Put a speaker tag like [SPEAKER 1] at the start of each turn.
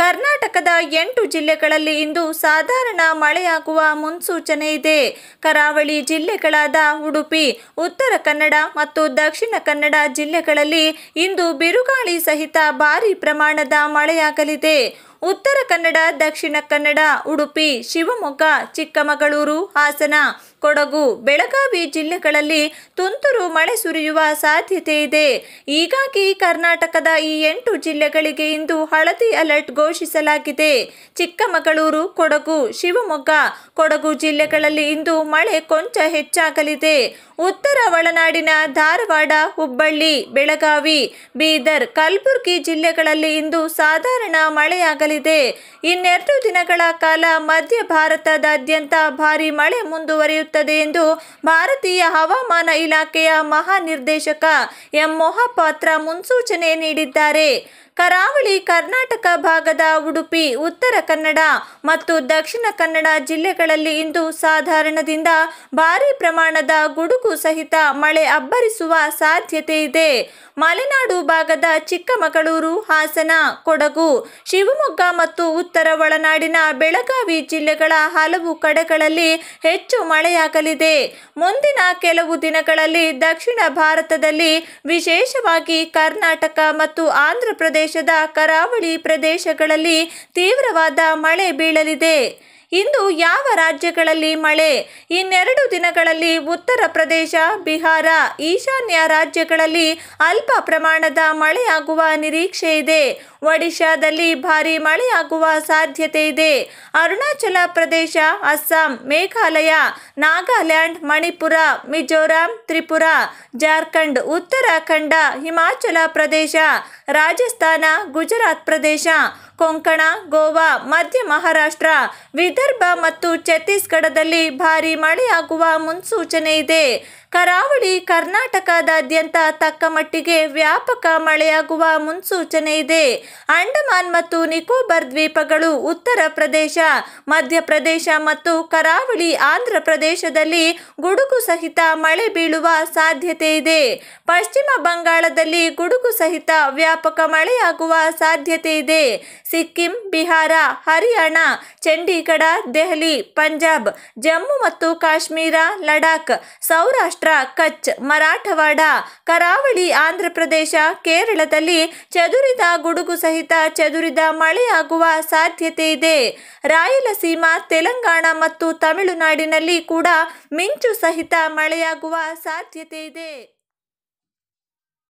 [SPEAKER 1] ಕರ್ನಾಟಕದ ಎಂಟು ಜಿಲ್ಲೆಗಳಲ್ಲಿ ಇಂದು ಸಾಧಾರಣ ಮಳೆಯಾಗುವ ಮುನ್ಸೂಚನೆ ಇದೆ ಕರಾವಳಿ ಜಿಲ್ಲೆಗಳಾದ ಉಡುಪಿ ಉತ್ತರ ಕನ್ನಡ ಮತ್ತು ದಕ್ಷಿಣ ಕನ್ನಡ ಜಿಲ್ಲೆಗಳಲ್ಲಿ ಇಂದು ಬಿರುಗಾಳಿ ಸಹಿತ ಭಾರೀ ಪ್ರಮಾಣದ ಮಳೆಯಾಗಲಿದೆ ಉತ್ತರ ಕನ್ನಡ ದಕ್ಷಿಣ ಕನ್ನಡ ಉಡುಪಿ ಶಿವಮೊಗ್ಗ ಚಿಕ್ಕಮಗಳೂರು ಹಾಸನ ಕೊಡಗು ಬೆಳಗಾವಿ ಜಿಲ್ಲೆಗಳಲ್ಲಿ ತುಂತುರು ಮಳೆ ಸುರಿಯುವ ಸಾಧ್ಯತೆ ಇದೆ ಹೀಗಾಗಿ ಕರ್ನಾಟಕದ ಈ ಎಂಟು ಜಿಲ್ಲೆಗಳಿಗೆ ಇಂದು ಹಳದಿ ಅಲರ್ಟ್ ಘೋಷಿಸಲಾಗಿದೆ ಚಿಕ್ಕಮಗಳೂರು ಕೊಡಗು ಶಿವಮೊಗ್ಗ ಕೊಡಗು ಜಿಲ್ಲೆಗಳಲ್ಲಿ ಇಂದು ಮಳೆ ಕೊಂಚ ಹೆಚ್ಚಾಗಲಿದೆ ಉತ್ತರ ಒಳನಾಡಿನ ಧಾರವಾಡ ಹುಬ್ಬಳ್ಳಿ ಬೆಳಗಾವಿ ಬೀದರ್ ಕಲಬುರಗಿ ಜಿಲ್ಲೆಗಳಲ್ಲಿ ಇಂದು ಸಾಧಾರಣ ಮಳೆಯಾಗಲಿದೆ ಇನ್ನೆರಡು ದಿನಗಳ ಕಾಲ ಮಧ್ಯ ಭಾರತದಾದ್ಯಂತ ಭಾರಿ ಮಳೆ ಮುಂದುವರಿಯುತ್ತದೆ ಎಂದು ಭಾರತೀಯ ಹವಾಮಾನ ಇಲಾಖೆಯ ಮಹಾನಿರ್ದೇಶಕ ಎಂ ಮೊಹಪಾತ್ರ ಮುನ್ಸೂಚನೆ ನೀಡಿದ್ದಾರೆ ಕರಾವಳಿ ಕರ್ನಾಟಕ ಭಾಗದ ಉಡುಪಿ ಉತ್ತರ ಕನ್ನಡ ಮತ್ತು ದಕ್ಷಿಣ ಕನ್ನಡ ಜಿಲ್ಲೆಗಳಲ್ಲಿ ಇಂದು ಸಾಧಾರಣದಿಂದ ಭಾರೀ ಪ್ರಮಾಣದ ಗುಡುಗು ಸಹಿತ ಮಳೆ ಅಬ್ಬರಿಸುವ ಸಾಧ್ಯತೆ ಇದೆ ಮಲೆನಾಡು ಭಾಗದ ಚಿಕ್ಕಮಗಳೂರು ಹಾಸನ ಕೊಡಗು ಶಿವಮೊಗ್ಗ ಮತ್ತು ಉತ್ತರ ಒಳನಾಡಿನ ಬೆಳಗಾವಿ ಜಿಲ್ಲೆಗಳ ಹಲವು ಕಡೆಗಳಲ್ಲಿ ಹೆಚ್ಚು ಮಳೆಯಾಗಲಿದೆ ಮುಂದಿನ ಕೆಲವು ದಿನಗಳಲ್ಲಿ ದಕ್ಷಿಣ ಭಾರತದಲ್ಲಿ ವಿಶೇಷವಾಗಿ ಕರ್ನಾಟಕ ಮತ್ತು ಆಂಧ್ರಪ್ರದೇಶ ಪ್ರದೇಶದ ಕರಾವಳಿ ಪ್ರದೇಶಗಳಲ್ಲಿ ತೀವ್ರವಾದ ಮಳೆ ಬೀಳಲಿದೆ ಇಂದು ಯಾವ ರಾಜ್ಯಗಳಲ್ಲಿ ಮಳೆ ಇನ್ನೆರಡು ದಿನಗಳಲ್ಲಿ ಉತ್ತರ ಪ್ರದೇಶ ಬಿಹಾರ ಈಶಾನ್ಯ ರಾಜ್ಯಗಳಲ್ಲಿ ಅಲ್ಪ ಪ್ರಮಾಣದ ಮಳೆಯಾಗುವ ನಿರೀಕ್ಷೆ ಇದೆ ಒಡಿಶಾದಲ್ಲಿ ಭಾರೀ ಮಳೆಯಾಗುವ ಸಾಧ್ಯತೆ ಇದೆ ಅರುಣಾಚಲ ಪ್ರದೇಶ ಅಸ್ಸಾಂ ಮೇಘಾಲಯ ನಾಗಾಲ್ಯಾಂಡ್ ಮಣಿಪುರ ಮಿಜೋರಾಂ ತ್ರಿಪುರ ಜಾರ್ಖಂಡ್ ಉತ್ತರಾಖಂಡ ಹಿಮಾಚಲ ಪ್ರದೇಶ ರಾಜಸ್ಥಾನ ಗುಜರಾತ್ ಪ್ರದೇಶ ಕೊಂಕಣ ಗೋವಾ ಮಧ್ಯ ಮಹಾರಾಷ್ಟ್ರ ವಿದರ್ಭ ಮತ್ತು ಛತ್ತೀಸ್ಗಢದಲ್ಲಿ ಭಾರೀ ಮಳೆಯಾಗುವ ಮುನ್ಸೂಚನೆ ಇದೆ ಕರಾವಳಿ ಕರ್ನಾಟಕದಾದ್ಯಂತ ತಕ್ಕ ಮಟ್ಟಿಗೆ ವ್ಯಾಪಕ ಮಳೆಯಾಗುವ ಮುನ್ಸೂಚನೆ ಇದೆ ಅಂಡಮಾನ್ ಮತ್ತು ನಿಕೋಬಾರ್ ದ್ವೀಪಗಳು ಉತ್ತರ ಪ್ರದೇಶ ಮಧ್ಯಪ್ರದೇಶ ಮತ್ತು ಕರಾವಳಿ ಆಂಧ್ರ ಪ್ರದೇಶದಲ್ಲಿ ಗುಡುಗು ಸಹಿತ ಮಳೆ ಬೀಳುವ ಸಾಧ್ಯತೆ ಇದೆ ಪಶ್ಚಿಮ ಬಂಗಾಳದಲ್ಲಿ ಗುಡುಗು ಸಹಿತ ವ್ಯಾ ವ್ಯಾಪಕ ಮಳೆಯಾಗುವ ಸಾಧ್ಯತೆ ಇದೆ ಸಿಕ್ಕಿಂ ಬಿಹಾರ ಹರಿಯಾಣ ಚಂಡೀಗಢ ದೆಹಲಿ ಪಂಜಾಬ್ ಜಮ್ಮು ಮತ್ತು ಕಾಶ್ಮೀರ ಲಡಾಖ್ ಸೌರಾಷ್ಟ್ರ ಕಚ್ ಮರಾಠವಾಡ ಕರಾವಳಿ ಆಂಧ್ರಪ್ರದೇಶ ಕೇರಳದಲ್ಲಿ ಚದುರಿದ ಗುಡುಗು ಸಹಿತ ಚದುರಿದ ಮಳೆಯಾಗುವ ಸಾಧ್ಯತೆ ಇದೆ ರಾಯಲಸೀಮಾ ತೆಲಂಗಾಣ ಮತ್ತು ತಮಿಳುನಾಡಿನಲ್ಲಿ ಕೂಡ ಮಿಂಚು ಸಹಿತ ಮಳೆಯಾಗುವ ಸಾಧ್ಯತೆ ಇದೆ